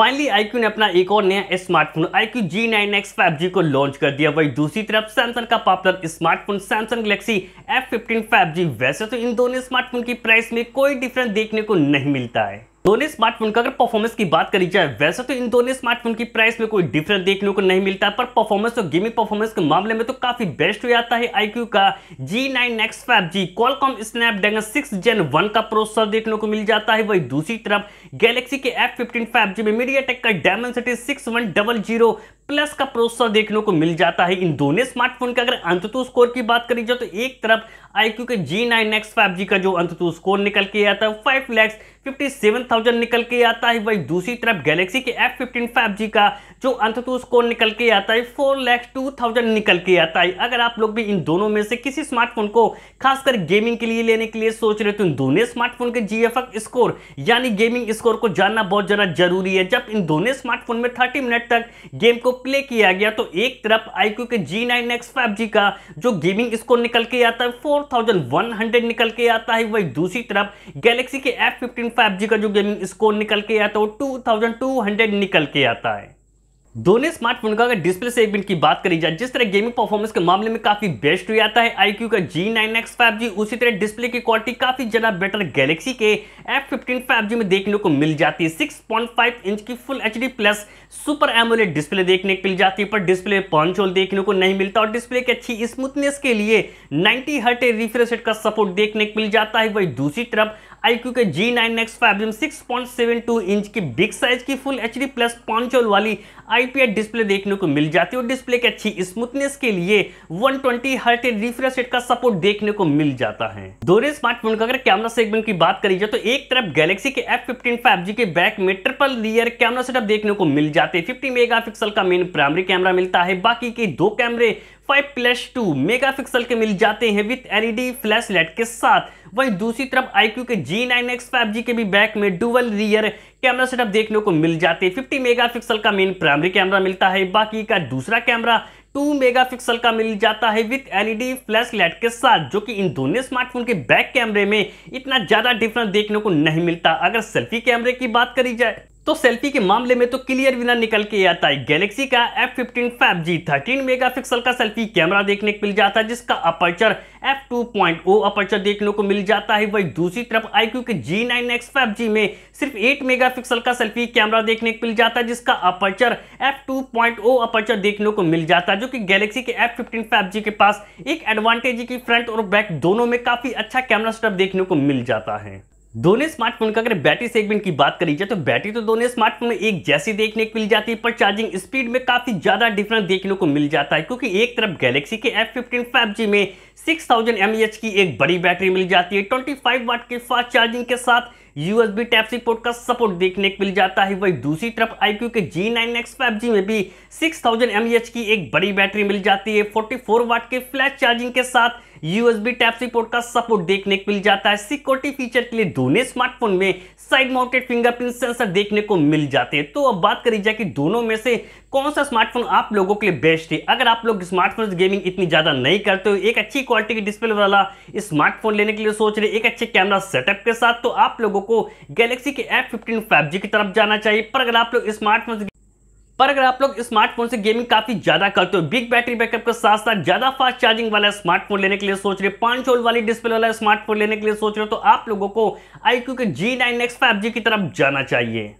finally IQ ने अपना एक और नया smartphone iQOO Z nine X five G को लॉन्च कर दिया वही दूसरी तरफ सैमसंग का popular smartphone Samsung Galaxy F fifteen five G वैसे तो इन दोनों स्मार्टफोन की प्राइस में कोई डिफरेंस देखने को नहीं मिलता है दोनों स्मार्टफोन का अगर परफॉर्मेंस की बात करी जाए वैसे तो इन दोनों स्मार्टफोन की प्राइस में कोई डिफरेंस देखने को नहीं मिलता पर परफॉर्मेंस और गेमिंग परफॉर्मेंस के मामले में तो काफी बेस्ट हो जाता है iQOO Z nine X five G Qualcomm Snapdragon six Gen one का प्रोसेसर देखने को मिल जाता है वही दूसरी तरफ गैलेक्सी के एफ फिफ्टीन फाइव जी में मीडिया टेक का Dimensity six one double zero plus का प्रोसेसर देखने को मिल जाता है इन दोनों स्मार्टफोन के अगर अंततु स्कोर की बात करी जाए तो एक तरफ iQOO Z nine X five G का जो अंततु स्कोर निकल के आता है five lakhs fifty seven thousand निकल के आता है वही दूसरी तरफ गैलेक्सी के एफ फिफ्टीन फाइव जी का जो अंततु स्कोर निकल के आता है फोर लैक्स टू थाउजेंड निकल के आता है अगर आप लोग भी इन दोनों में से किसी स्मार्टफोन को खासकर गेमिंग के लिए लेने के लिए सोच रहे तो इन दोनों स्मार्टफोन के जी स्कोर यानी गेमिंग स्कोर को जानना बहुत ज़्यादा जरूरी है जब इन दोनों स्मार्टफोन में थर्टी मिनट तक गेम को प्ले किया गया तो एक तरफ आईक्यू के Z nine X five G का जो गेमिंग स्कोर निकल के आता है फोर थाउजेंड वन हंड्रेड निकल के आता है वही दूसरी तरफ गैलेक्सी के एफ फिफ्टीन फाइव जी का जो गेमिंग स्कोर निकल के आता है वो टू थाउजेंड टू हंड्रेड निकल के आता है दोनों स्मार्टफोन का अगर डिस्प्ले सेगमेंट की बात करी जाए जिस तरह गेमिंग परफॉर्मेंस के मामले में काफी बेस्ट हुई आता है iQOO Z nine x उसी तरह डिस्प्ले की क्वालिटी काफी ज्यादा बेटर गैलेक्सी के एफ फिफ्टीन फाइव में देखने को मिल जाती है सिक्स पॉइंट फाइव इंच की full H plus super AMOLED display देखने को मिल जाती है पर डिस्प्ले पॉन्च होल देखने को नहीं मिलता और डिस्प्ले की अच्छी स्मूथनेस के लिए नाइनटी हर्टे रिफ्रेश का सपोर्ट देखने को मिल जाता है वही दूसरी तरफ आईक्यू के Z nine X five six point seven two inch की बिग साइज की full H D plus punch hole वाली आईपीएस डिस्प्ले देखने को मिल जाती है और डिस्प्ले की अच्छी स्मूथनेस के लिए 120 ट्वेंटी हर्ट रिफ्रेश रेट का सपोर्ट देखने को मिल जाता है दोनों स्मार्टफोन का अगर कैमरा सेगमेंट की बात करी जाए तो एक तरफ गैलेक्सी के एफ फिफ्टीन फाइव जी के बैक में ट्रिपल रियर कैमरा सेटअप देखने को मिल जाते हैं फिफ्टी मेगा का मेन प्राइमरी कैमरा मिलता है बाकी के दो कैमरे five plus two megapixel के मिल जाते हैं विथ एलईडी फ्लैश लाइट के साथ वहीं दूसरी तरफ आईक्यू के जी नाइन एक्स के भी बैक में डुअल रियर कैमरा सेटअप देखने को मिल जाते हैं 50 मेगापिक्सल का मेन प्राइमरी कैमरा मिलता है बाकी का दूसरा कैमरा 2 मेगापिक्सल का मिल जाता है विथ एलईडी फ्लैश लाइट के साथ जो कि इन दोनों स्मार्टफोन के बैक कैमरे में इतना ज़्यादा डिफरेंस देखने को नहीं मिलता अगर सेल्फी कैमरे की बात करी जाए तो सेल्फी के मामले में तो क्लियर विनर निकल के आता है गैलेक्सी का F fifteen five G thirteen megapixel का सेल्फी कैमरा देखने को मिल जाता है जिसका aperture F two point O aperture देखने को मिल जाता है वही दूसरी तरफ आई क्यू के Z nine X five G में सिर्फ एट मेगा पिक्सल का सेल्फी कैमरा देखने को मिल जाता है जिसका aperture F two point O aperture देखने को मिल जाता है जो कि गैलेक्सी के एफ फिफ्टीन फाइव जी के पास एक एडवांटेज की फ्रंट और बैक दोनों में काफी अच्छा कैमरा स्टप देखने को मिल जाता है दोनों स्मार्टफोन का अगर बैटरी सेगमेंट की बात करी जाए तो बैटरी तो दोनों स्मार्टफोन में एक जैसी देखने को मिल जाती है पर चार्जिंग स्पीड में काफ़ी ज़्यादा डिफरेंस देखने को मिल जाता है क्योंकि एक तरफ गैलेक्सी के एफ फिफ्टीन फाइव जी में सिक्स थाउजेंड की एक बड़ी बैटरी मिल जाती है ट्वेंटी फाइव वाट के फास्ट चार्जिंग के साथ यूएसबी टैप सी पोर्ट का सपोर्ट देखने को मिल जाता है वही दूसरी तरफ आईक्यू के Z nine X five G में भी सिक्स थाउजेंड की एक बड़ी बैटरी मिल जाती है फोर्टी फोर वाट के फ्लैश चार्जिंग के साथ यूएसबी टाइप सी पोर्ट का सपोर्ट देखने को मिल जाता है सिक्योरिटी फीचर के लिए दोनों स्मार्टफोन में साइड माउंटेड फिंगरप्रिंट सेंसर देखने को मिल जाते हैं तो अब बात करी जाए कि दोनों में से कौन सा स्मार्टफोन आप लोगों के लिए बेस्ट है अगर आप लोग स्मार्टफोन गेमिंग इतनी ज़्यादा नहीं करते हो एक अच्छी क्वालिटी की डिस्प्ले वाला स्मार्टफोन लेने के लिए सोच रहे एक अच्छे कैमरा सेटअप के साथ तो आप लोगों को गैलेक्सी के एफ फिफ्टीन फाइव की तरफ जाना चाहिए पर अगर आप लोग स्मार्टफोन पर अगर आप लोग स्मार्टफोन से गेमिंग काफी ज्यादा करते हो बिग बैटरी बैकअप के साथ साथ ज्यादा फास्ट चार्जिंग वाला स्मार्टफोन लेने के लिए सोच रहे हो पांच होल वाली डिस्प्ले वाला स्मार्टफोन लेने के लिए सोच रहे हो तो आप लोगों को iQOO Z nine X five G की तरफ जाना चाहिए